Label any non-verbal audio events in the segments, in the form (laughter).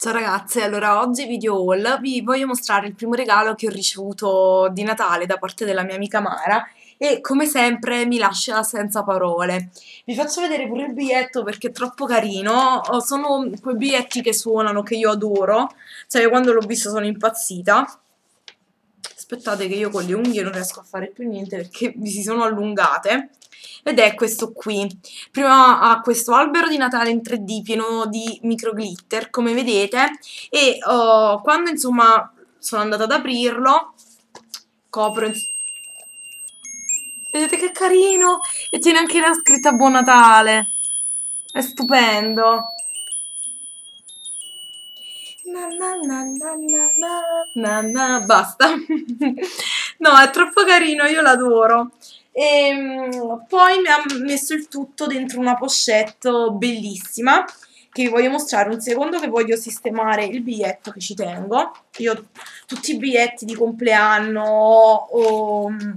Ciao ragazze, allora oggi video haul vi voglio mostrare il primo regalo che ho ricevuto di Natale da parte della mia amica Mara e come sempre mi lascia senza parole. Vi faccio vedere pure il biglietto perché è troppo carino, oh, sono quei biglietti che suonano che io adoro, cioè io quando l'ho visto sono impazzita. Aspettate che io con le unghie non riesco a fare più niente perché (laughs) mi si sono allungate ed è questo qui. Prima ha questo albero di Natale in 3D pieno di micro glitter, come vedete, e uh, quando insomma sono andata ad aprirlo, copro... Vedete che carino! E tiene anche la scritta Buon Natale! È stupendo! Na, na, na, basta! (laughs) no, è troppo carino, io l'adoro! E ehm, poi mi ha messo il tutto dentro una pochette bellissima che vi voglio mostrare un secondo che voglio sistemare il biglietto che ci tengo. Io tutti i biglietti di compleanno o mm,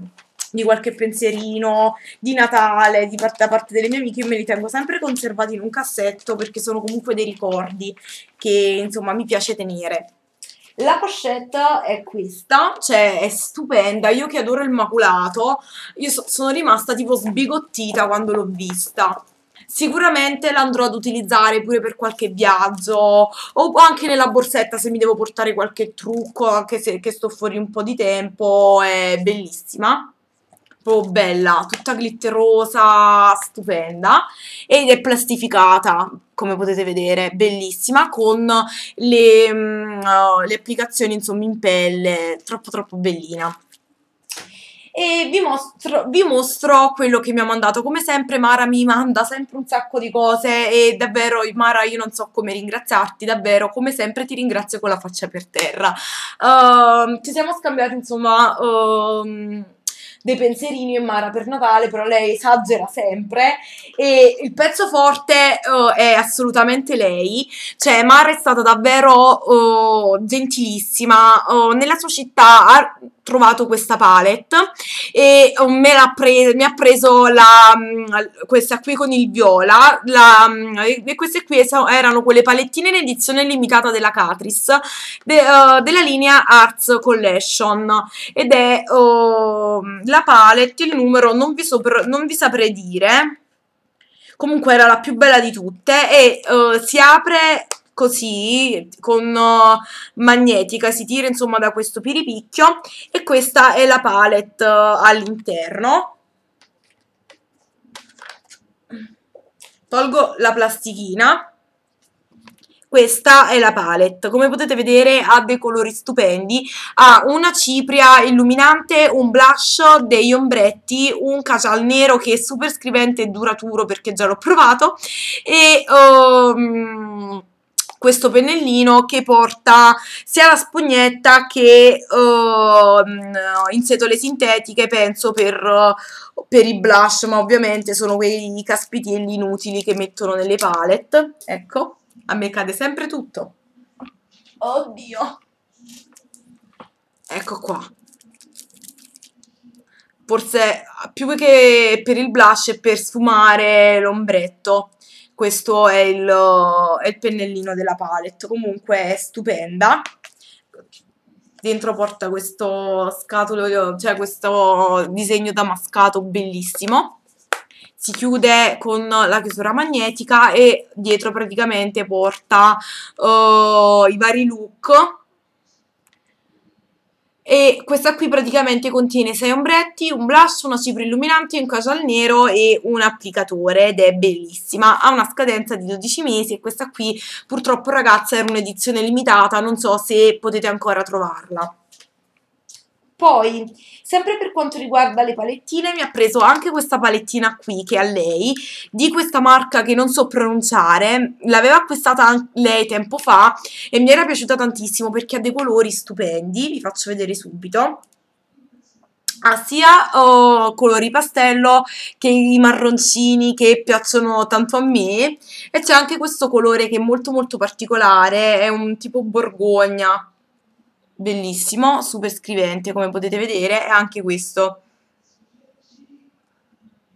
di qualche pensierino, di Natale, di parte, da parte delle mie amiche, io me li tengo sempre conservati in un cassetto perché sono comunque dei ricordi che insomma mi piace tenere. La pochetta è questa, cioè è stupenda, io che adoro il maculato, io so sono rimasta tipo sbigottita quando l'ho vista. Sicuramente l'andrò ad utilizzare pure per qualche viaggio o anche nella borsetta se mi devo portare qualche trucco, anche se sto fuori un po' di tempo, è bellissima proprio bella, tutta glitterosa, stupenda ed è plastificata come potete vedere, bellissima con le, uh, le applicazioni insomma in pelle, troppo troppo bellina e vi mostro, vi mostro, quello che mi ha mandato. Come sempre Mara mi manda sempre un sacco di cose e davvero Mara io non so come ringraziarti, davvero come sempre ti ringrazio con la faccia per terra. Uh, ci siamo scambiati insomma... Uh, dei pensierini in Mara per Natale, però lei esagera sempre e il pezzo forte uh, è assolutamente lei, cioè Mara è stata davvero uh, gentilissima, uh, nella sua città trovato questa palette e um, me l'ha pre- mi ha preso la, mm, questa qui con il viola la, mm, e queste qui erano quelle palettine in edizione limitata della Catrice de, uh, della linea Arts Collection ed è uh, la palette il numero non vi, sopra, non vi saprei dire comunque era la più bella di tutte e uh, si apre così con eh, magnetica, si tira insomma da questo piripicchio e questa è la palette eh, all'interno. Tolgo la plastichina questa è la palette, come potete vedere ha dei colori stupendi, ha una cipria illuminante, un blush, degli ombretti, un cacial nero che è super scrivente e duraturo perché già l'ho provato e... Um, questo pennellino che porta sia la spugnetta che uh, in setole sintetiche penso per, per i blush ma ovviamente sono quei caspitelli inutili che mettono nelle palette ecco a me cade sempre tutto oddio ecco qua forse più che per il blush è per sfumare l'ombretto questo è il, è il, pennellino della palette comunque è stupenda dentro porta questo scatolo cioè questo disegno damascato bellissimo si chiude con la chiusura magnetica e dietro praticamente porta uh, i vari look e questa qui praticamente contiene 6 ombretti, un blush, una cipria illuminante, un casual nero e un applicatore ed è bellissima, ha una scadenza di 12 mesi e questa qui purtroppo ragazza era un'edizione limitata, non so se potete ancora trovarla. Poi, sempre per quanto riguarda le palettine, mi ha preso anche questa palettina qui, che è a lei, di questa marca che non so pronunciare, l'aveva acquistata lei tempo fa e mi era piaciuta tantissimo perché ha dei colori stupendi, vi faccio vedere subito ha sia oh, colori pastello che i marroncini che piacciono tanto a me e c'è anche questo colore che è molto molto particolare, è un tipo borgogna bellissimo, super scrivente come potete vedere, è anche questo.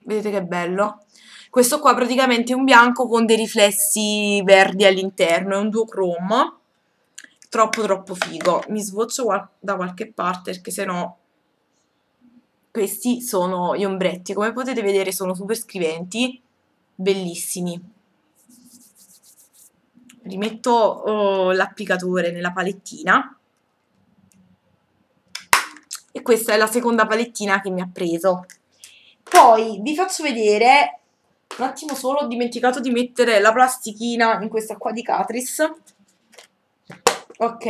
Vedete che bello? Questo qua praticamente è un bianco con dei riflessi verdi all'interno, è un duocromo. Troppo troppo figo. Mi sboccio da qualche parte perché sennò questi sono gli ombretti. Come potete vedere sono super scriventi, bellissimi rimetto oh, l'applicatore nella palettina questa è la seconda palettina che mi ha preso. Poi vi faccio vedere, un attimo solo, ho dimenticato di mettere la plastichina in questa qua di Catrice. Ok.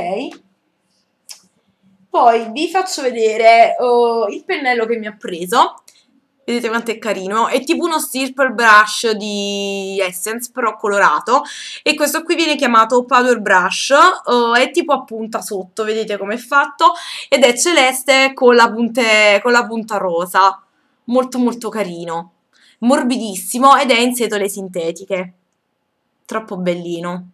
Poi vi faccio vedere oh, il pennello che mi ha preso Vedete quanto è carino? È tipo uno Stirper Brush di Essence, però colorato. E questo qui viene chiamato Powder Brush, uh, è tipo a punta sotto, vedete com'è fatto? Ed è celeste con la, punte, con la punta rosa. Molto molto carino. Morbidissimo ed è in setole sintetiche. Troppo bellino.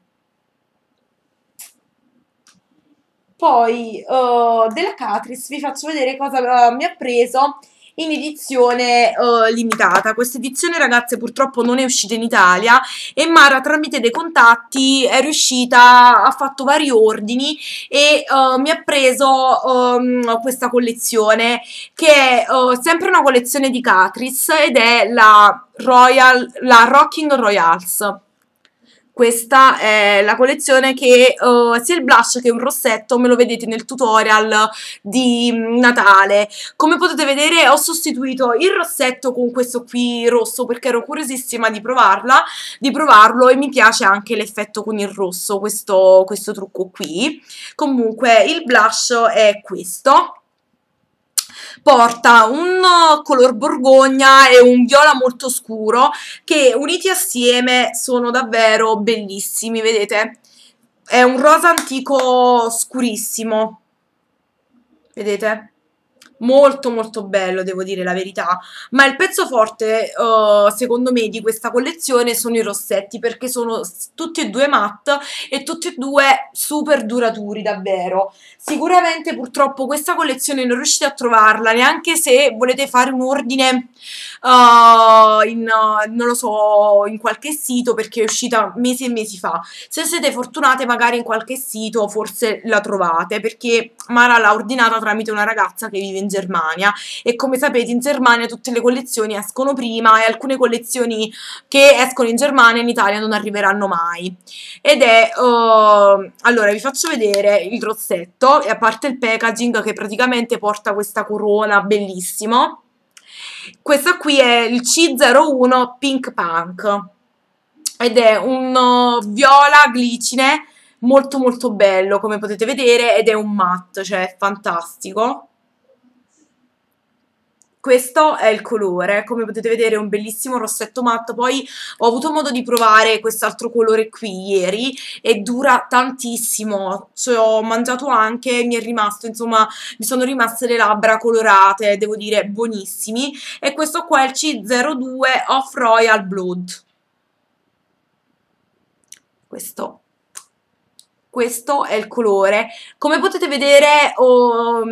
Poi uh, della Catrice vi faccio vedere cosa uh, mi ha preso in edizione uh, limitata. Questa edizione, ragazze, purtroppo non è uscita in Italia e Mara tramite dei contatti è riuscita, ha fatto vari ordini e uh, mi ha preso um, questa collezione che è uh, sempre una collezione di Catrice ed è la, Royal, la Rocking Royals questa è la collezione che uh, sia il blush che un rossetto me lo vedete nel tutorial di mm, Natale. Come potete vedere ho sostituito il rossetto con questo qui rosso perché ero curiosissima di provarla, di provarlo e mi piace anche l'effetto con il rosso, questo, questo trucco qui. Comunque il blush è questo porta un eh, color borgogna e un viola molto scuro che uniti assieme sono davvero bellissimi, vedete? È un rosa antico scurissimo, vedete? molto molto bello, devo dire la verità, ma il pezzo forte uh, secondo me di questa collezione sono i rossetti perché sono tutti e due matte e tutti e due super duraturi davvero. Sicuramente purtroppo questa collezione non riuscite a trovarla neanche se volete fare un ordine uh, in, uh, non lo so, in qualche sito perché è uscita mesi e mesi fa. Se siete fortunate magari in qualche sito forse la trovate perché Mara l'ha ordinata tramite una ragazza che vive in Germania e come sapete in Germania tutte le collezioni escono prima e alcune collezioni che escono in Germania in Italia non arriveranno mai. Ed è, uh, allora vi faccio vedere il rossetto e a parte il packaging che praticamente porta questa corona bellissimo questo qui è il C01 Pink Punk ed è un uh, viola glicine molto molto bello come potete vedere ed è un matte, cioè è fantastico questo è il colore, come potete vedere è un bellissimo rossetto matto, poi ho avuto modo di provare quest'altro colore qui ieri e dura tantissimo, cioè ho mangiato anche, mi è rimasto, insomma, mi sono rimaste le labbra colorate, devo dire buonissimi, e questo qua è il C02 Off Royal Blood. Questo questo è il colore. Come potete vedere oh,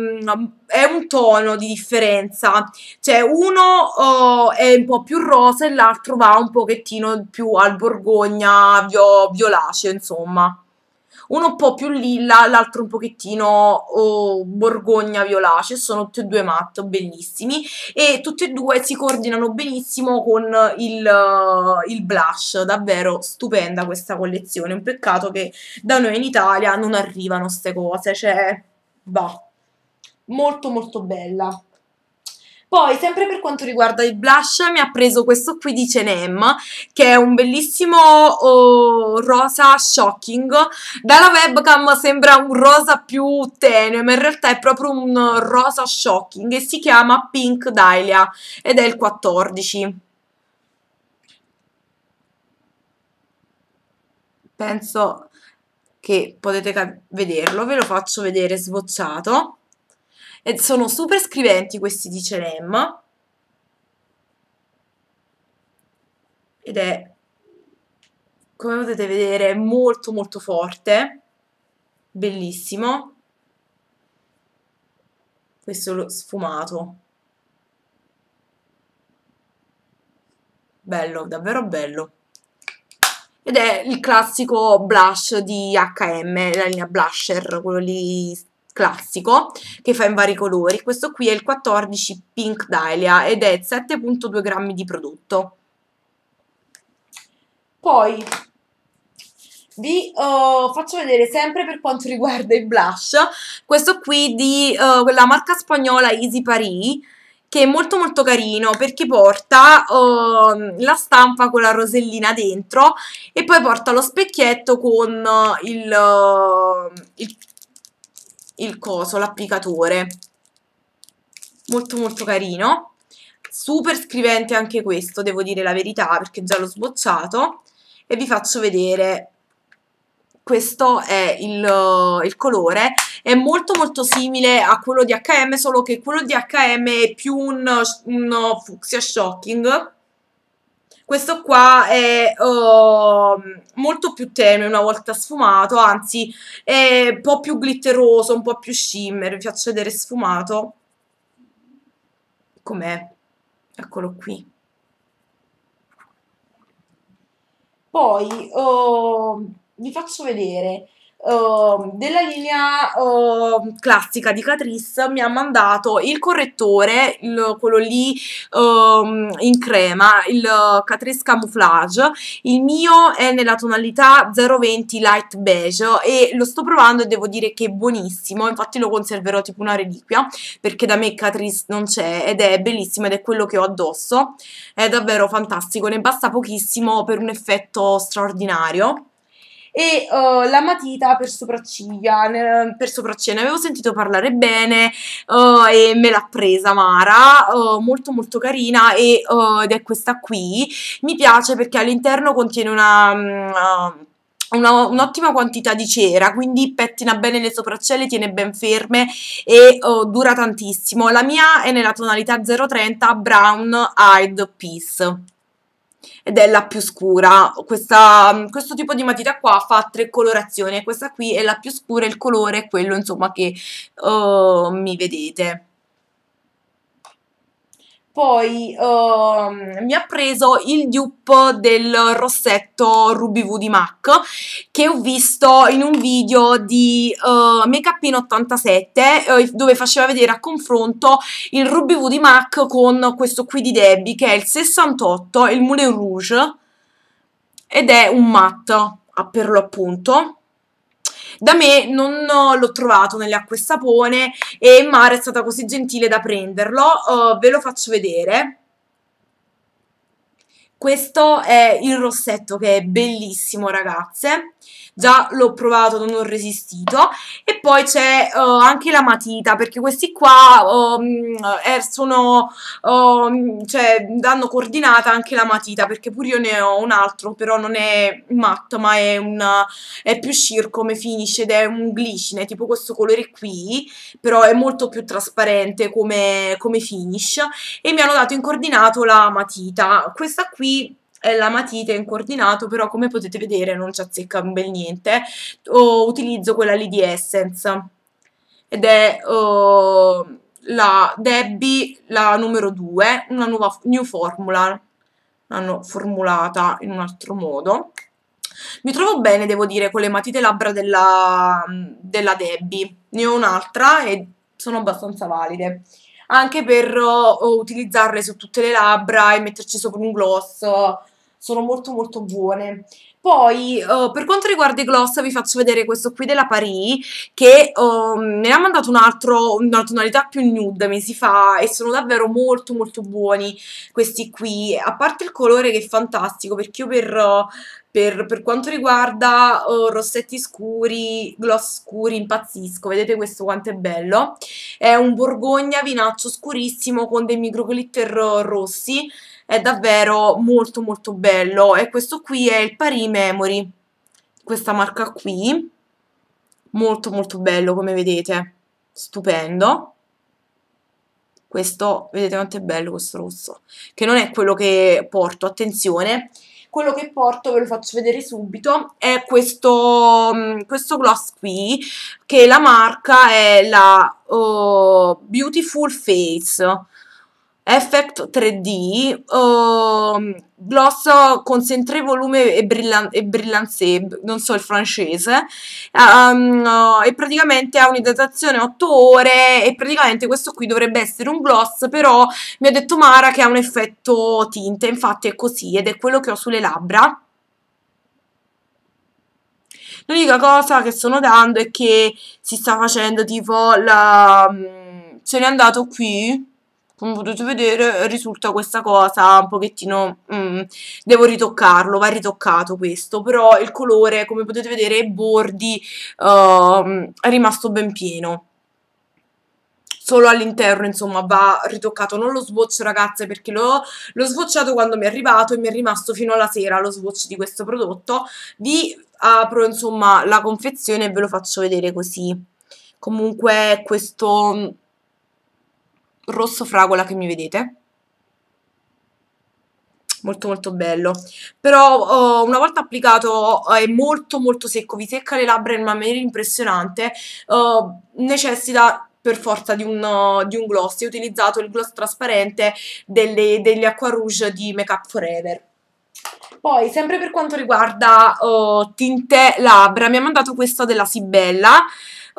è un tono di differenza, cioè uno oh, è un po' più rosa e l'altro va un pochettino più al borgogna, violace insomma uno un po' più lilla, l'altro un pochettino oh, borgogna violace, sono tutti e due matte, bellissimi, e tutti e due si coordinano benissimo con il, uh, il blush, davvero stupenda questa collezione, un peccato che da noi in Italia non arrivano queste cose, cioè, bah, molto molto bella. Poi, sempre per quanto riguarda il blush, mi ha preso questo qui di Cenem, che è un bellissimo oh, rosa shocking. Dalla webcam sembra un rosa più tenue, ma in realtà è proprio un rosa shocking e si chiama Pink Dahlia ed è il 14. Penso che potete vederlo, ve lo faccio vedere sbocciato e sono super scriventi questi di Celemma. Ed è, come potete vedere, molto molto forte. Bellissimo. Questo lo sfumato. Bello, davvero bello ed è il classico blush di H&M, la linea blusher, quello lì classico che fa in vari colori. Questo qui è il 14 Pink Dahlia ed è 7.2 grammi di prodotto. Poi vi uh, faccio vedere sempre per quanto riguarda i blush, questo qui di uh, quella marca spagnola Easy Paris, che è molto molto carino perché porta uh, la stampa con la rosellina dentro e poi porta lo specchietto con il, ehm, il, il coso, l'applicatore. Molto molto carino. Super scrivente anche questo, devo dire la verità, perché già l'ho sbocciato. E vi faccio vedere questo è il, il, colore, è molto molto simile a quello di H&M, solo che quello di H&M è più un, un fucsia shocking, questo qua è uh, molto più tenue una volta sfumato, anzi è un po' più glitteroso, un po' più shimmer. Vi faccio vedere sfumato. Com'è? Eccolo qui. Poi uh, vi faccio vedere Ehm, della linea uh, classica di Catrice mi ha mandato il correttore, il, quello lì um, in crema, il eh, Catrice Camouflage, il mio è nella tonalità 020 Light Beige e lo sto provando e devo dire che è buonissimo, infatti lo conserverò tipo una reliquia perché da me Catrice non c'è ed è bellissimo ed è quello che ho addosso, è davvero fantastico, ne basta pochissimo per un effetto straordinario e uh, la matita per sopracciglia, ne, per sopracciglia, ne avevo sentito parlare bene uh, e me l'ha presa Mara, uh, molto molto carina e, ed è questa qui, mi piace perché all'interno contiene una... una mm, una, un'ottima quantità di cera, quindi pettina bene le sopracciglia, tiene ben ferme e oh, dura tantissimo. La mia è nella tonalità 030 Brown Eyed Peace ed è la più scura. Questa, questo tipo di matita qua fa tre colorazioni, questa qui è la più scura, il colore è quello insomma che uh, mi vedete. Poi uh, mi ha preso il dupe del rossetto Ruby V di MAC che ho visto in un video di uh, Makeup in 87 uh, eh, dove faceva vedere a confronto il Ruby V di MAC con questo qui di Debbie che è il 68, il Moulin Rouge ed è un matte per l'appunto da me non l'ho trovato nelle acque sapone e Mara è stata così gentile da prenderlo, uh, ve lo faccio vedere. Questo è il rossetto che è bellissimo ragazze già l'ho provato, non ho resistito. E poi c'è uh, anche la matita, perché questi qua um, ehm, er, sono, um, ehm, cioè, danno coordinata anche la matita, perché pure io ne ho un altro, però non è matto ma è, una, è più sheer come finish ed è un glicine, tipo questo colore qui, però è molto più trasparente come, come finish. E mi hanno dato in coordinato la matita. Questa qui è eh, la matita in coordinato, però come potete vedere non ci azzecca un bel niente. Oh, utilizzo quella lì di Essence ed è oh, la Debbie, la numero 2, una nuova new formula, l'hanno formulata in un altro modo. Mi trovo bene, devo dire, con le matite labbra della, della Debbie. Ne ho un'altra e sono abbastanza valide. Anche per oh, utilizzarle su tutte le labbra e metterci sopra un gloss sono molto molto buone. Poi uh, per quanto riguarda i gloss vi faccio vedere questo qui della Paris che um, ne ha mandato un altro, una tonalità più nude mesi fa e sono davvero molto molto buoni questi qui, a parte il colore che è fantastico perché io per, per, per quanto riguarda uh, rossetti scuri, gloss scuri impazzisco, vedete questo quanto è bello, è un borgogna vinaccio scurissimo con dei micro glitter eh, rossi è davvero molto molto bello e questo qui è il Paris Memory questa marca qui molto molto bello come vedete stupendo questo vedete quanto è bello questo rosso che non è quello che porto attenzione quello che porto ve lo faccio vedere subito è questo, mm, questo gloss qui che la marca è la uh, Beautiful Face effect 3D, uh, ehm, gloss concentré volume e, brillan e brillanzé, non so il francese, um, uh, e praticamente ha un'idratazione 8 ore e praticamente questo qui dovrebbe essere un gloss, però mi ha detto Mara che ha un effetto tinte, infatti è così ed è quello che ho sulle labbra. L'unica cosa che sto notando è che si sta facendo tipo la... Mm, se n'è andato qui come potete vedere risulta questa cosa un pochettino mm, devo ritoccarlo va ritoccato questo però il colore come potete vedere i bordi uh, è rimasto ben pieno solo all'interno insomma va ritoccato non lo swatch ragazze perché l'ho swatchato quando mi è arrivato e mi è rimasto fino alla sera lo swatch di questo prodotto vi apro insomma la confezione e ve lo faccio vedere così comunque questo rosso fragola che mi vedete molto molto bello però oh, una volta applicato oh, è molto molto secco vi secca le labbra in una maniera impressionante oh, necessita per forza di un, uh, di un gloss io ho utilizzato il gloss trasparente delle, degli Aqua Rouge di Make Up Forever poi, sempre per quanto riguarda tinte labbra, mi ha mandato questa della Sibella,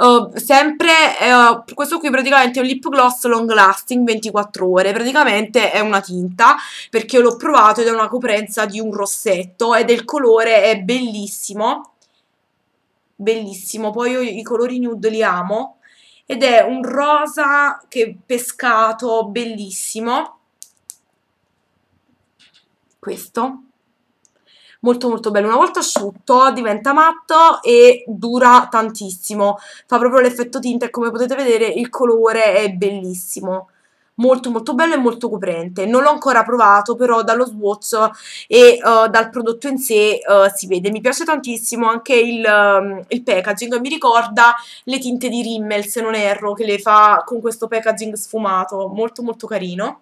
Ehm, sempre uh, questo qui praticamente è un lip gloss long lasting 24 ore praticamente è una tinta perché l'ho provato ed è una coprenza di un rossetto ed il colore è bellissimo bellissimo poi io i colori nude li amo ed è un rosa che pescato bellissimo questo molto molto bello. Una volta asciutto diventa matto e dura tantissimo, fa proprio l'effetto tinta e come potete vedere il colore è bellissimo. Molto molto bello e molto coprente. Non l'ho ancora provato, però dallo swatch e uh, dal prodotto in sé uh, si vede. Mi piace tantissimo anche il, um, il packaging, mi ricorda le tinte di Rimmel, se non erro, che le fa con questo packaging sfumato. Molto molto carino.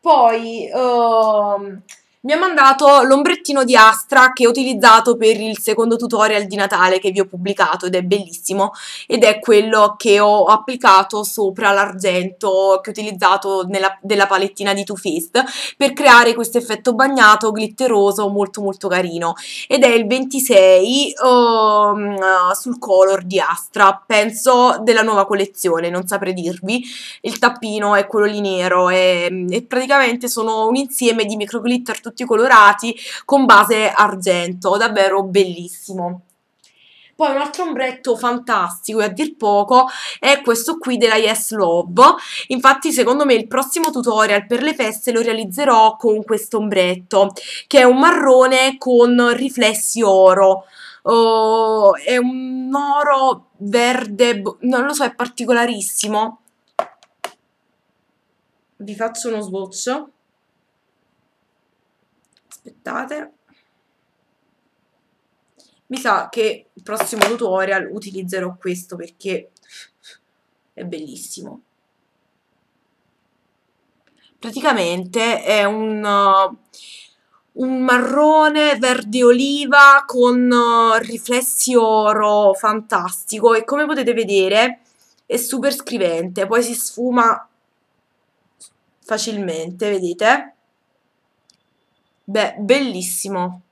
Poi... Uh, mi ha mandato l'ombrettino di Astra che ho utilizzato per il secondo tutorial di Natale che vi ho pubblicato ed è bellissimo ed è quello che ho applicato sopra l'argento che ho utilizzato nella, della palettina di Too Faced per creare questo effetto bagnato glitteroso molto molto carino ed è il 26 um, ehm, sul color di Astra penso della nuova collezione non saprei dirvi il tappino è quello lì nero e, e praticamente sono un insieme di micro microglitter tutti colorati con base argento, davvero bellissimo. Poi un altro ombretto fantastico e a dir poco è questo qui della Yes Love. Infatti secondo me il prossimo tutorial per le feste lo realizzerò con questo ombretto che è un marrone con riflessi oro. Oh, è un oro verde, non lo so, è particolarissimo. Vi faccio uno sboccio aspettate mi sa che il prossimo tutorial utilizzerò questo perché è bellissimo praticamente è un, uh, un marrone verde oliva con uh, riflessi oro fantastico e come potete vedere è super scrivente poi si sfuma facilmente vedete Beh, bellissimo.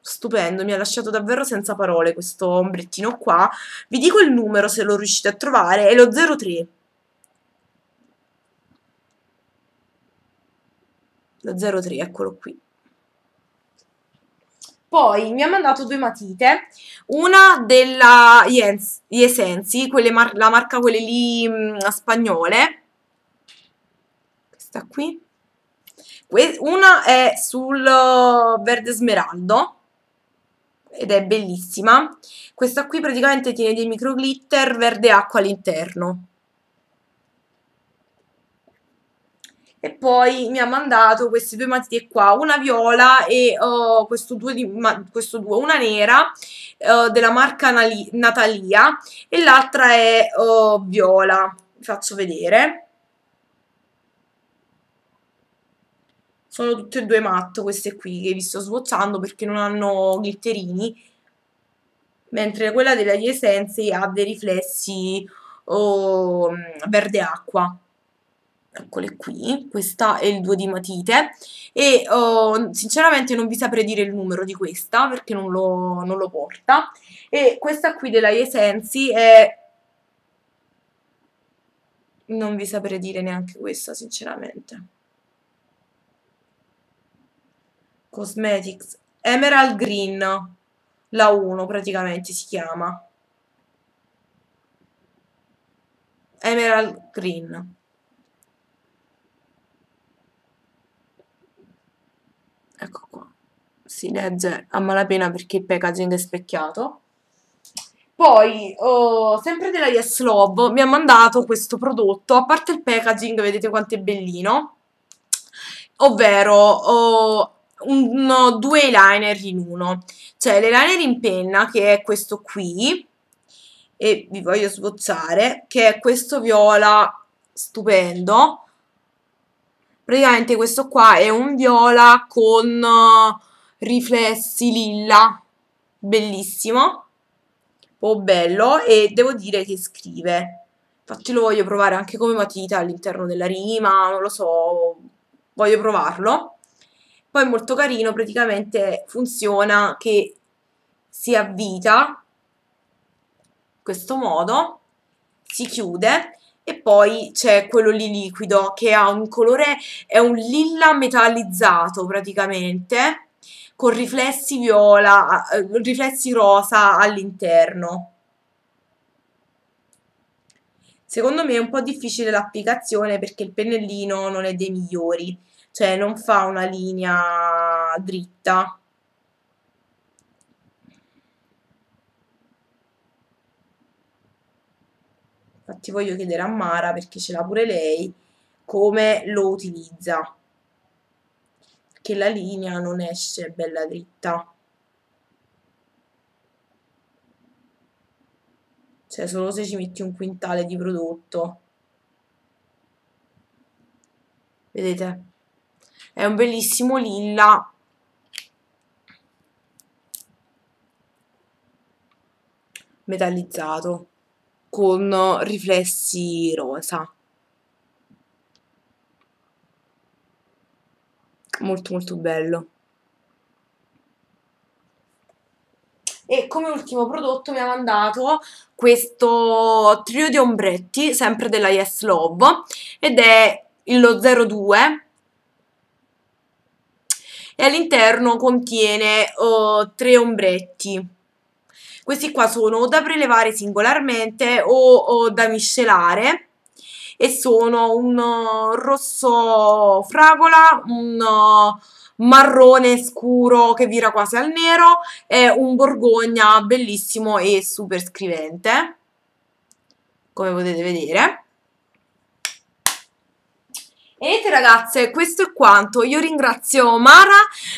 Stupendo, mi ha lasciato davvero senza parole questo ombrettino qua. Vi dico il numero se lo riuscite a trovare, è lo 03. Lo 03, eccolo qui. Poi mi ha mandato due matite, una della Iesensi, mar la marca quelle lì mh, spagnole, questa qui, una è sul uh, verde smeraldo ed è bellissima. Questa qui praticamente tiene dei micro glitter verde acqua all'interno. E poi mi ha mandato queste due matite qua, una viola e uh, questo, due di, ma, questo due, una nera uh, della marca Natalia e l'altra è uh, viola. Vi faccio vedere sono tutte e due matte queste qui che vi sto svozzando perché non hanno glitterini mentre quella della di Essence ha dei riflessi oh, mm, verde acqua eccole qui, questa è il 2 di matite e oh, sinceramente non vi saprei dire il numero di questa perché non lo, non lo porta e questa qui della Iesensi è non vi saprei dire neanche questa sinceramente Cosmetics Emerald Green la 1 praticamente si chiama Emerald Green ecco qua si legge a malapena perché il packaging è specchiato poi, oh, sempre della Yes Love, mi ha mandato questo prodotto, a parte il packaging, vedete quanto è bellino, ovvero oh, uno, due eyeliner in uno, cioè l'eyeliner in penna che è questo qui e vi voglio sbocciare che è questo viola stupendo praticamente questo qua è un viola con eh, riflessi lilla bellissimo o boh, bello e devo dire che scrive infatti lo voglio provare anche come matita all'interno della rima non lo so voglio provarlo poi molto carino, praticamente funziona che si avvita in questo modo, si chiude e poi c'è quello lì liquido che ha un colore, è un lilla metallizzato praticamente, con riflessi viola, eh, riflessi rosa all'interno. Secondo me è un po' difficile l'applicazione perché il pennellino non è dei migliori cioè non fa una linea dritta. Infatti voglio chiedere a Mara, perché ce l'ha pure lei, come lo utilizza. Che la linea non esce bella dritta. Cioè solo se ci metti un quintale di prodotto. Vedete? è un bellissimo lilla metallizzato con riflessi rosa molto molto bello e come ultimo prodotto mi ha mandato questo trio di ombretti sempre della Yes Love ed è lo 02 e all'interno contiene uh, tre ombretti. Questi qua sono o da prelevare singolarmente o, o da miscelare e sono un uh, rosso fragola, un uh, marrone scuro che vira quasi al nero e un borgogna bellissimo e super scrivente, come potete vedere e niente ragazze, questo è quanto, io ringrazio Mara,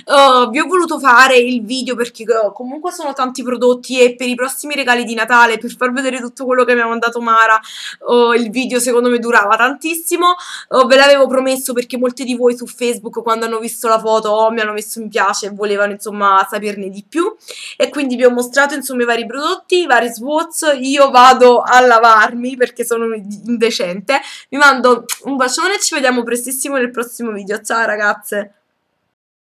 uh, vi ho voluto fare il video perché uh, comunque sono tanti prodotti e per i prossimi regali di Natale, per far vedere tutto quello che mi ha mandato Mara, uh, il video secondo me durava tantissimo, ve l'avevo promesso perché molti di voi su Facebook quando hanno visto la foto oh, mi hanno messo mi piace e volevano insomma saperne di più e quindi vi ho mostrato insomma i vari prodotti, i vari swatch, io vado a lavarmi perché sono indecente, vi mando un bacione e ci vediamo presto prestissimo nel prossimo video. Ciao ragazze!